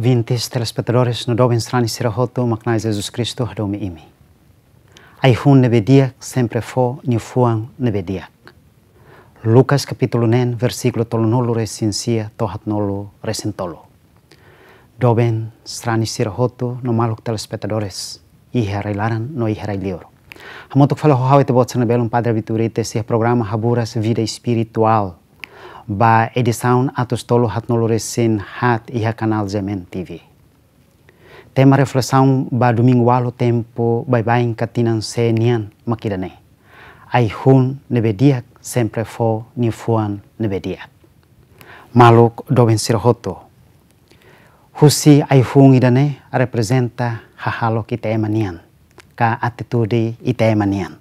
Ouvintes, telespectadores, no Doben Strani Sirahoto, Macnais Jesus Cristo, adome Imi. Aihun Nebediak, sempre for, Nifuan Nebediak. Lucas capítulo 9, versículo tolonolo tohat tohatnolo resentolo. Doben Strani Sirahoto, no maluk telespectadores, Iherailaran no Iharailioro. Hamotok falo hohawete botsana um padre abiturite, se programa Haburas Vida Espiritual, ba edisaun atus tolu hat hat iha kanal Zemen TV. Tema reflesaun ba duming walu tempo bai bai katinan se nian makidane. Ai hun nebediak sempre fo ni fuan diak. Maluk doben sirhoto. Husi ai hun idane representa hahalo kita emanian. Ka atitudi ite emanian.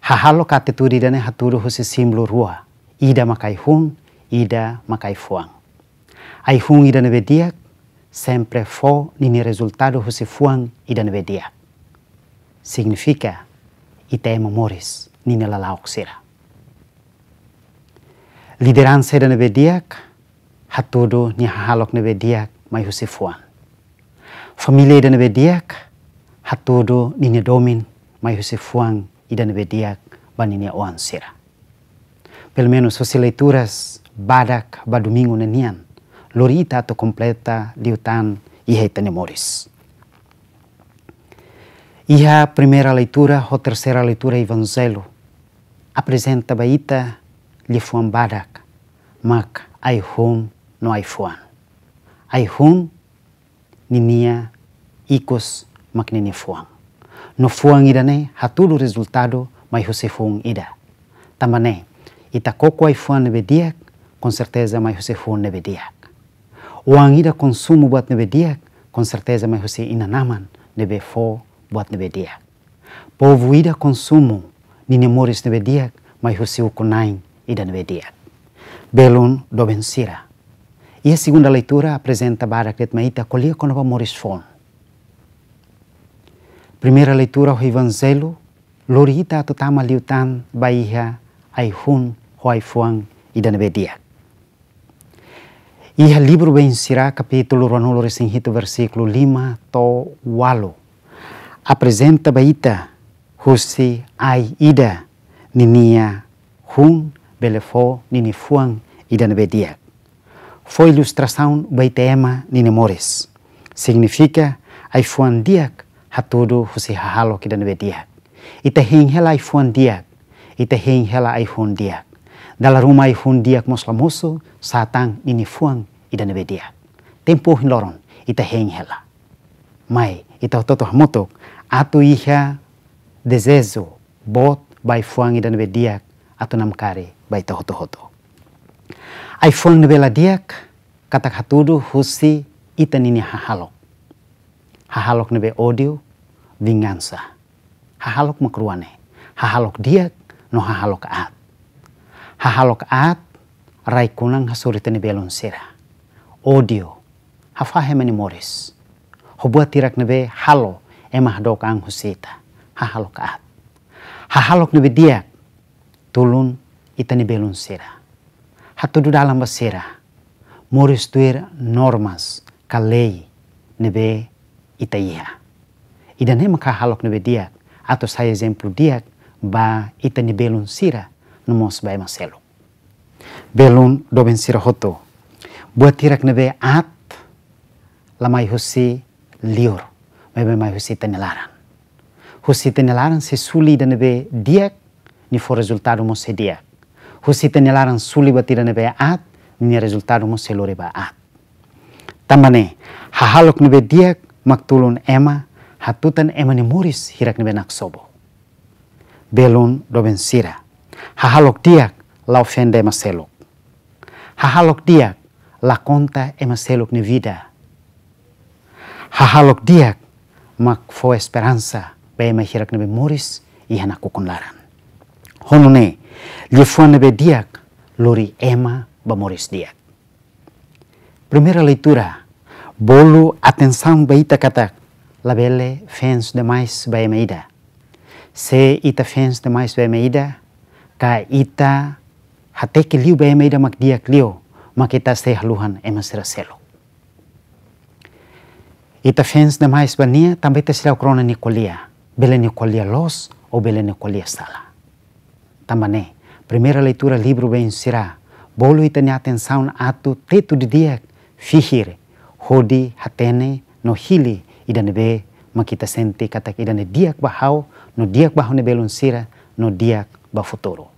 Hahalo ka atitude idane haturu husi simlu rua ida makai hun, ida makai fuang. Ai hun ida nebe diak, sempre fo nini resultado husi fuang ida nebe diak. Significa mo memoris nini lalaok sira. Lideransa ida nebe diak, hatudo ni hahalok nebe diak mai husi fuang. Familia ida nebe diak, hatudo nini domin mai husi fuang ida nebe diak nini oan sira. pelo menos as leituras badak Badomingo, domingo na nian, lorita to completa liutan e nemores. E a primeira leitura ou terceira leitura evangelho apresenta baita Lifuan fuan badak, mak aihun no ai aihun Ai hum ninia ikos mak nini fuan. No fuan idane ne tudo resultado mai fuan hum ida. Tamané ita kokwai neve nebediak, com certeza mai você neve nebediak. O ida consumo neve nebediak, com certeza mai você inanaman nebe fo buat nebediak. Povo ida consumo, nini moris neve nebediak, mai você conain ida nebediak. Belon do vencira. E a segunda leitura apresenta Baraket colia colhia quando moris fon. Primeira leitura o Evangelho, Lorita Tutama Liutan, Bahia, Aihun, Huai Fuang idan bedia. E o livro bem será capítulo Ronolo hitu versiklu Lima to Walo. Apresenta Baita, Husi Ai Ida, Ninia Hun, Belefo, Nini Fuang bedia. Fo ilustrasaun baita ema Nini Mores. Significa Ai Fuang Diak, hatudu Husi hahalo Halo bedia. Ita hing hela Ai Fuang Diak, ita hing hela Ai Fuang Diak dala rumah hundiak muslim musu satang ini fuang ida dia. tempo hinloron ita heng hela mai ita toto motok atu iha dezezo bot bai fuang ida nebedia atu namkare bai to hoto hoto ai fuang la diak kata katudu husi ita nini hahalok hahalok nebe odio vingansa hahalok makruane hahalok diak no hahalok at hahalok at rai kunang ni belon sira audio hafahemeni moris hobua tirak nebe halo emah dok ang husita hahalok at hahalok nebe diak tulun itani belon sira hatudu dalam basira moris tuir normas kalei nebe itaiha idan hema kahalok nebe diak atau saya exemplo diak ba itani belon sira nomos bai maselo belun doben sirohoto, buat tirak nebe at lamai husi liur be mai husi tenelaran husi tenelaran se suli dan nebe diak ni fo resultado mo se diak husi tenelaran suli buat tirak nebe at ni resultado mo se lore ba at tamane hahalok nebe diak maktulun ema hatutan ema ni e muris hirak nebe sobo. belun doben sirah Hahalok diak la ofenda emaselok. Hahalok diak la ema emaselok ne vida. Hahalok diak mak fo esperanza be emahirak nebe moris ihana laran. Honone, llefuan nebe diak lori ema ba moris diak. Primera leitura, bolu atensang baita katak labele fens demais ba ida. Se ita fens demais ba ida, ka ita hateki liu be meida mak diak liu mak ita se haluhan emas selo. Ita fens de mais bania tambe te será crona Nicolia, bela Nikolia los ou bela Nikolia sala. tamane primera leitura libru bem sira Bolu ita ne atenção atu tetu di diak fihir, hodi hatene no hili ne be makita sente katak ne diak bahau no diak bahau ne belon sira no diak bafuturu.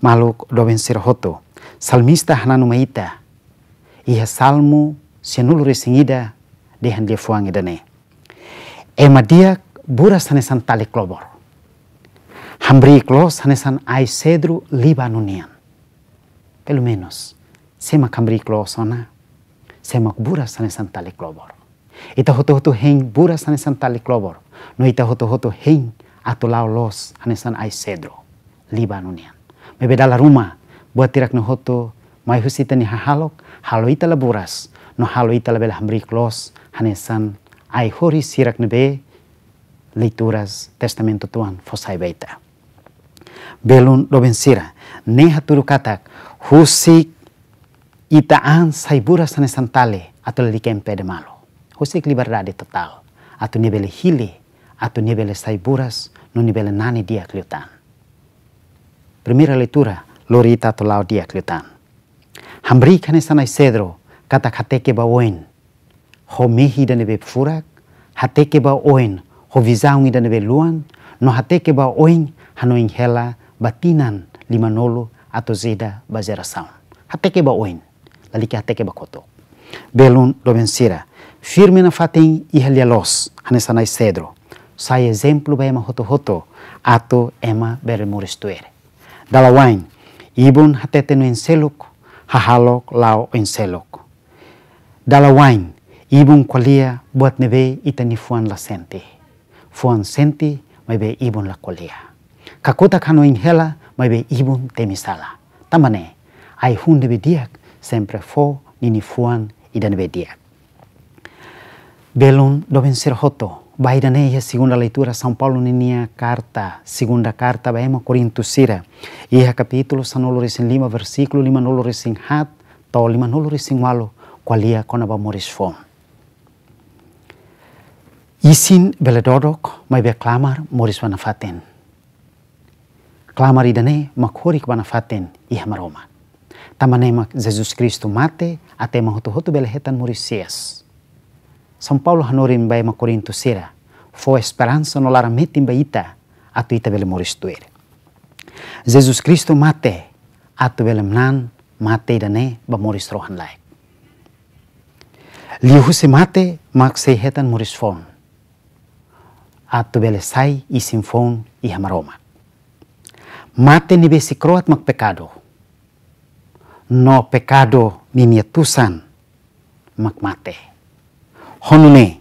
Maluk doben sirhoto. Salmista hananu maita. Iha salmu senulure singida dehan dia fuang idane. Ema dia bura sanesan tali klobor. Hambri klo sanesan ai sedru libanunian. Telumenus, menos. Sema kambri klo sona. Sema bura sanesan tali klobor. Ita hoto hoto heng bura sanesan tali klobor. No ita hoto hoto hen atolao los sanesan ai libanonian me rumah, buat tirak no hoto mai husita ni hahalok halo itala buras no halo itala belah mriklos, klos hanesan ai hori sirak nebe lituras testamento tuan fosai beita belun lobensira ne haturu katak husik itaan buras hanesan tale atau kempe de malo husik libar dadi total atau nibele hili, atau nibele saiburas no nibele nani dia kliutan Primera lectura, Lorita Tolaudia Clutan. Hambri Kanesana Isedro, Katakateke Bawen. Homehi Danebe Furak, Hateke Ba Oen, Hovizaungi Danebe Luan, No Hateke Ba Oen, Hanoing inghela Batinan, Limanolo, ato Zeda Bazera Sound. Hateke Ba Oen, Lalike Hateke Ba Koto. Belun Lobensira, firme na fatin ihalialos, Hanesana Isedro. Sai exemplo ba ema hoto hoto, ato ema beremurestuere. dalawain ibon hatete no enseluk hahalok lao enseluk dalawain ibon qualia buat nebe itani fuan la sente fuan sente maybe ibon la qualia kakuta kano inhela maybe ibon temisala tamane ai hun nebe sempre fo nini fuan idan nebe belon do vencer hoto Baidaneia, segunda leitura, São Paulo, Nenia Carta, segunda carta, Baema, Corinto, Sira. Ia capítulo, Sanolores em Lima, versículo, Lima Nolores Hat, Tau Lima Nolores em Walo, Qualia, moris Fom. Isin beledodok, mai be klamar Moris Vanafaten. Klamar idane, makorik Vanafaten, Ia Maroma. Tamanemak, Jesus Cristo mate, até hotu hutu belehetan Morisias. São Paulo hanorin bai makorinto sira. fo esperança no lara metin bai ita, atu ita bele tuere. Jesus Cristo mate, atu bele mnan mate dane ba moris rohan laik. Lihu se mate mak se hetan moris fon. Atu bele sai i fon i hamaroma. Mate ni besi kroat mak pekado, No pekado ni mietusan mak mate honune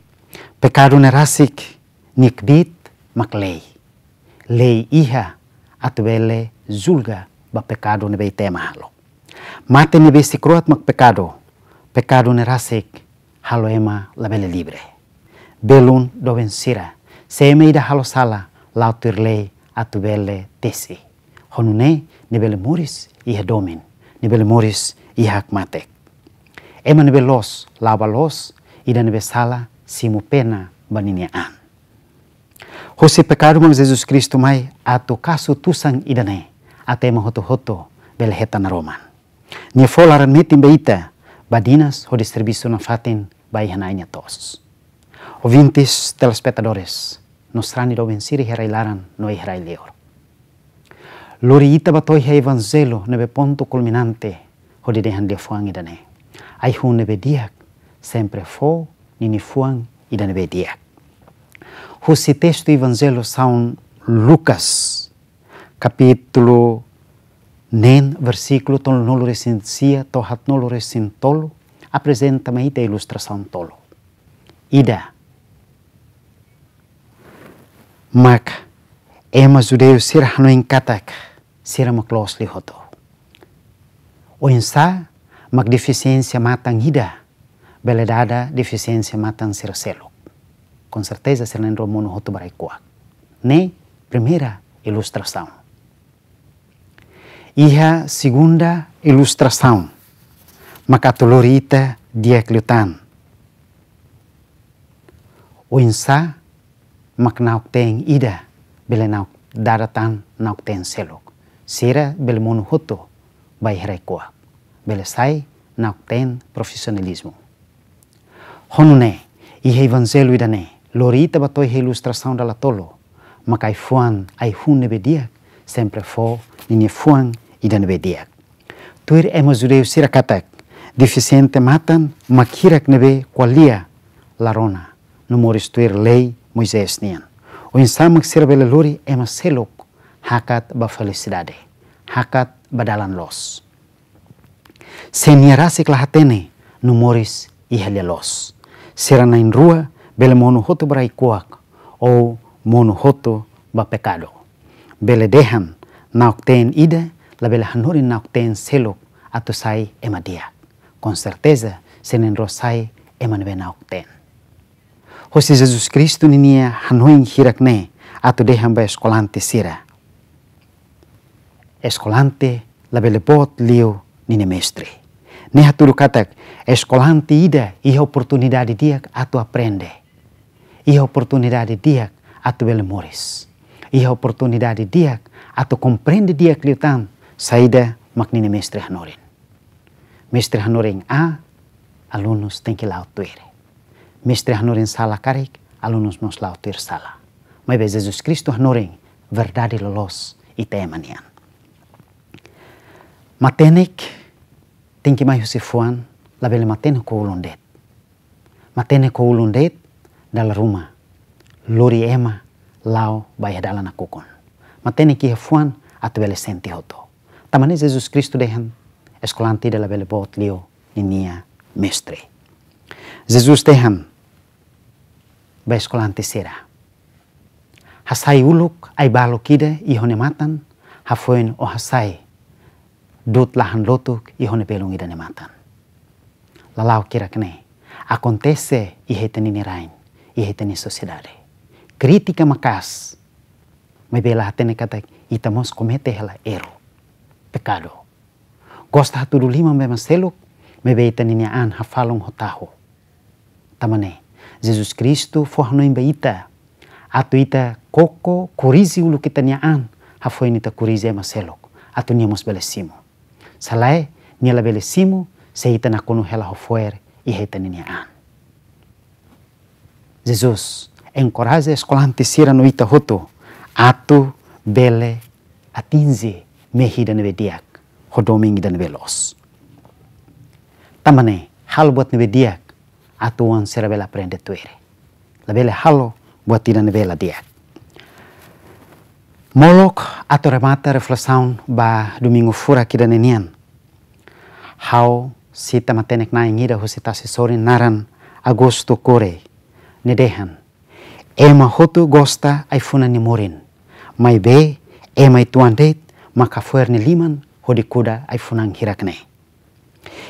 pekarune rasik nikbit maklei lei iha atubele zulga ba pekado ne tema halo mate nebe sikruat mak pekado pekado ne rasik halo ema labele libre belun doven vencira seme ida halo sala lautir lei atubele tesi honune nebele muris iha domen nebele muris iha kmatek. ema nebe los lava los idan nebe sala simu pena baninia an. Hose pekaru mang Jesus Kristu mai ato kasu tusang idane ate mahoto hoto bel hetan roman. Ni folaran mitin beita badinas ho distribisu na fatin bai hanainya tos. O vintis nos trani do venciri herailaran no Lori ita batoi Ivan Zelo nebe ponto culminante ho didehan dia fuang idane. Ai hun nebe diak sempre fo, nini fuan e da nebedia. Os textos do Evangelho são Lucas, capítulo nen versículo tol nolo resencia to hat nolo resentolo apresenta me ida ilustração tolo. Ida. Mak ema judeu sir hanu engkatak sir maklos lihoto. Oinsa mak deficiência matang hidah beledada deficiência mata selo. Com certeza será em barai kua. Ne primeira ilustração. Iha segunda ilustração. Macatolorita O Wensa, maknauk ten ida belenauk daratan nauk ten selok. Sira belmonu hoto bai Bele sai nauk ten profissionalismo honune i hei vanzelu idane lori taba toi hei ilustração makai fuan ai hun bediak sempre fo nini fuan idane bediak tuir emo sirakatak deficiente matan makirak nebe kualia larona numoris tuir lei Moisés nian o insamak lori ema selok hakat ba felicidade hakat badalan los seniarasik lahatene numoris ihalia los na rua bele hoto brai kuak ou hoto ba pecado. Bele dehan naukten ida la bele hanuri naukten seluk ato sai emadia. Com certeza senen rosai emanbe naukten. Hosi Jesus Cristo ninia hanuin ne ato dehan ba escolante sira. Escolante la bele bot liu nine mestre. katak, Nehatulukatak, tidak iya oportunidade dia atau aprende. Iya oportunidade dia atau bela moris. Iya oportunidade dia a komprende dia kelihatan tam saída magnine mestre hanoren. Mestre a alunos tem que lautuir. Mestre hanoren sala karik, alunos mos salah. sala. Mas Jesus Kristo hanorin, verdade lolos ite emanian, Matenik, tinki ma la labele matene ko ulundet. Matene ko ulundet dala rumah. Lori ema lao baya dala na kukon. Matene ki Yefuan at bele senti hoto. Tamane Jesus Kristo dehen eskolanti dala bele bot lio ninia mestre. Jesus dehen ba eskolanti sira. Hasai uluk ai balokide ihonematan hafoin o hasai dut lahan lotuk i ne pelung ida matan. Lalau kira kene, akontese iheten heiteni nirain, iheten heiteni sociedade. Kritika makas, me bela hatene kata itamos komete hela ero, pekado. Gosta hatudu lima me maseluk, me beiteni nia an hafalong hotaho. Tamane, Jesus Kristo imbe ita, atu ita koko kurizi ulu kita nia an, hafoinita kurizi emaseluk, atu nia mos belesimo. Salai ni la bele simu se hita na kunu hela hofuere ni an. Jesus encoraje escolante sira no ita hoto atu bele atinze dan nebe diak hodoming dan belos. Tamane hal buat nebe diak atu wan sira bela prende tuere. La bele halo buat tidak nebe bela diak. Molok atau remata reflesaun ba domingo fura kida nenian. Hau sita matenek na ingida husita sisori naran agosto kore nedehan. Ema hotu gosta ai funa ni morin. Mai be ema ituandeit maka fuer ni liman hodi kuda ai funang hirakne.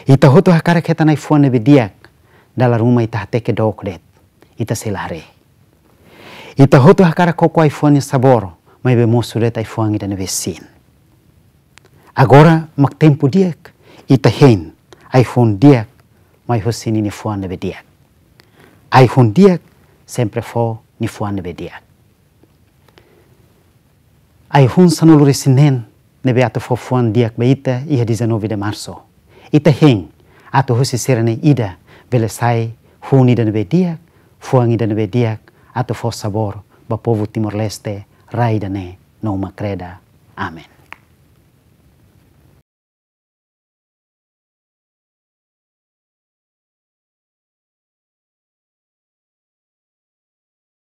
Ita hotu hakara ketan ai funa bediak diak dalam rumah ita hateke dok det. Ita silare. Ita hotu hakara koko ai funa ni saboro mas bemosureta e fuang ida sin. Agora, mak tempo diak, ita hen, ai fun diak, mai husini ini fuang neve diak. Ai fun diak, sempre fo ni fuang neve diak. Ai hun sanoluri sinen, neve ato fo fuang diak beita, ia 19 de marso. Ita hen, ato husi serene ida, vele sai, hun ida neve diak, fuang ida neve diak, ato fo sabor, ba povo Timor-Leste, raidane no makreda. Amen.